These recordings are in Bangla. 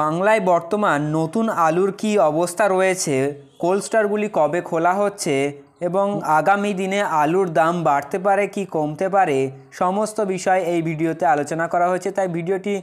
বাংলায় বর্তমান নতুন আলুর কি অবস্থা রয়েছে কোল্ড কবে খোলা হচ্ছে এবং আগামী দিনে আলুর দাম বাড়তে পারে কি কমতে পারে সমস্ত বিষয় এই ভিডিওতে আলোচনা করা হয়েছে তাই ভিডিওটি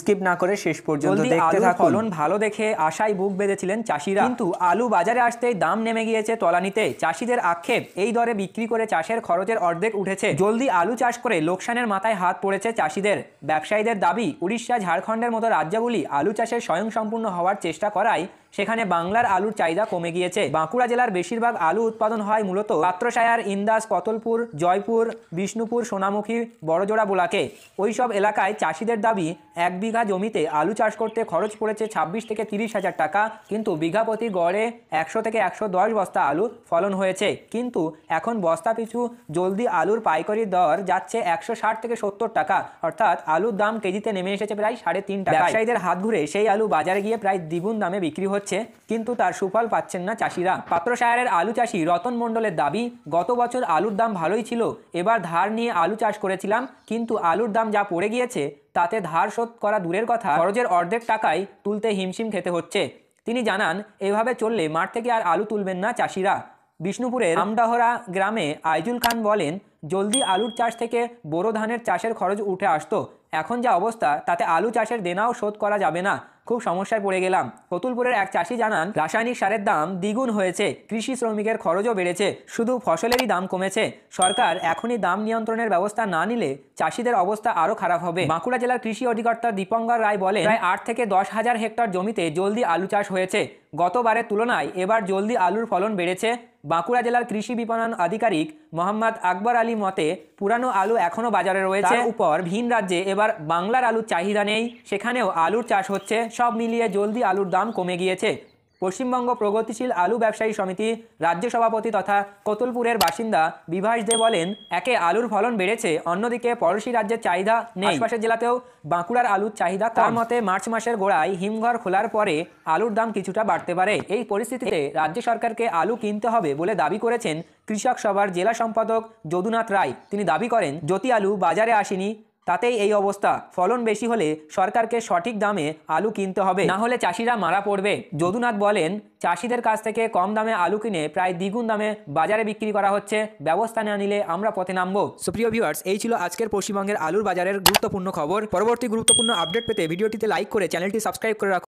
স্কিপ না করে শেষ পর্যন্ত দেখতে থাকুন ফলন ভালো দেখে আশাই বুক বেঁধেছিলেন চাষিরা কিন্তু আলু বাজারে আসতেই দাম নেমে গিয়েছে তলানিতে চাষিদের আক্ষেপ এই দরে বিক্রি করে চাষের খরচের অর্ধেক উঠেছে জলদি আলু চাষ করে লোকসানের মাথায় হাত পড়েছে চাষিদের ব্যবসায়ীদের দাবি উড়িষ্যা ঝাড়খণ্ডের মতো রাজ্যগুলি আলু চাষে স্বয়ংসম্পূর্ণ হওয়ার চেষ্টা করায় সেখানে বাংলার আলুর চাহিদা কমে গিয়েছে বাঁকুড়া জেলার বেশিরভাগ আলু উৎপাদন হয় মূলত পাত্রসায়ার ইন্দাস কতলপুর জয়পুর বিষ্ণুপুর সোনামুখী বড়জোড়া বোলাকে ওইসব এলাকায় চাষিদের দাবি এক এক বিঘা জমিতে আলু চাষ করতে খরচ পড়েছে ছাব্বিশ থেকে তিরিশ হাজার টাকা কিন্তু বিঘা প্রতি গড়ে একশো থেকে একশো দশ বস্তা আলু ফলন হয়েছে কিন্তু এখন বস্তা পিছু জলদি আলুর পাইকারি দর যাচ্ছে একশো ষাট থেকে সত্তর টাকা অর্থাৎ আলুর দাম কেজিতে নেমে এসেছে প্রায় সাড়ে তিন টাকা ব্যবসায়ীদের হাত ঘুরে সেই আলু বাজারে গিয়ে প্রায় দ্বিগুণ দামে বিক্রি হচ্ছে কিন্তু তার সুফল পাচ্ছেন না চাষিরা পাত্রসায়ারের আলু চাষি রতন মণ্ডলের দাবি গত বছর আলুর দাম ভালোই ছিল এবার ধার নিয়ে আলু চাষ করেছিলাম কিন্তু আলুর দাম যা পড়ে গিয়েছে তাতে ধার শোধ করা দূরের কথা খরচের অর্ধেক টাকায় তুলতে হিমশিম খেতে হচ্ছে তিনি জানান এভাবে চললে মাঠ থেকে আর আলু তুলবেন না চাষিরা বিষ্ণুপুরের আমডাহরা গ্রামে আইজুল খান বলেন জলদি আলুর চাষ থেকে বোরো ধানের চাষের খরচ উঠে আসতো এখন যা অবস্থা তাতে আলু চাষের দেনাও শোধ করা যাবে না খুব সমস্যায় পড়ে গেলাম কতুলপুরের এক চাষি জানান রাসায়নিক সারের দাম দ্বিগুণ হয়েছে কৃষি শ্রমিকের খরচও বেড়েছে শুধু ফসলেরই দাম কমেছে সরকার এখনই দাম নিয়ন্ত্রণের ব্যবস্থা না নিলে চাষিদের অবস্থা আরও খারাপ হবে বাঁকুড়া জেলার কৃষি অধিকর্তা দীপঙ্কর রায় বলে প্রায় আট থেকে দশ হাজার হেক্টর জমিতে জলদি আলু চাষ হয়েছে গতবারের তুলনায় এবার জলদি আলুর ফলন বেড়েছে বাঁকুড়া জেলার কৃষি বিপণন আধিকারিক মোহাম্মদ আকবর আলী মতে পুরানো আলু এখনও বাজারে রয়েছে উপর ভিন রাজ্যে এবার বাংলার আলুর চাহিদা নেই সেখানেও আলুর চাষ হচ্ছে সব মিলিয়ে জলদি আলুর দাম কমে গিয়েছে পশ্চিমবঙ্গ প্রগতিশীল আলু ব্যবসায়ী সমিতি রাজ্য সভাপতি তথা কতুলপুরের বাসিন্দা বিভাস দে বলেন একে আলুর ফলন বেড়েছে অন্যদিকে পড়োশি রাজ্যের চাহিদা নেই আশপাশের জেলাতেও বাঁকুড়ার আলুর চাহিদা তার মতে মার্চ মাসের গোড়ায় হিমঘর খোলার পরে আলুর দাম কিছুটা বাড়তে পারে এই পরিস্থিতিতে রাজ্য সরকারকে আলু কিনতে হবে বলে দাবি করেছেন কৃষক সভার জেলা সম্পাদক যদুনাথ রায় তিনি দাবি করেন জ্যোতি আলু বাজারে আসেনি তাতেই এই অবস্থা ফলন বেশি হলে সরকারকে সঠিক দামে আলু কিনতে হবে না হলে চাষিরা মারা পড়বে যদুনাথ বলেন চাষিদের কাছ থেকে কম দামে আলু কিনে প্রায় দ্বিগুণ দামে বাজারে বিক্রি করা হচ্ছে ব্যবস্থা না নিলে আমরা পথে নামবো সুপ্রিয় ভিউয়ার্স এই ছিল আজকের পশ্চিমবঙ্গের আলুর বাজারের গুরুত্বপূর্ণ খবর পরবর্তী গুরুত্বপূর্ণ আপডেট পেতে ভিডিওটিতে লাইক করে চ্যানেলটি সাবস্ক্রাইব করে রাখুন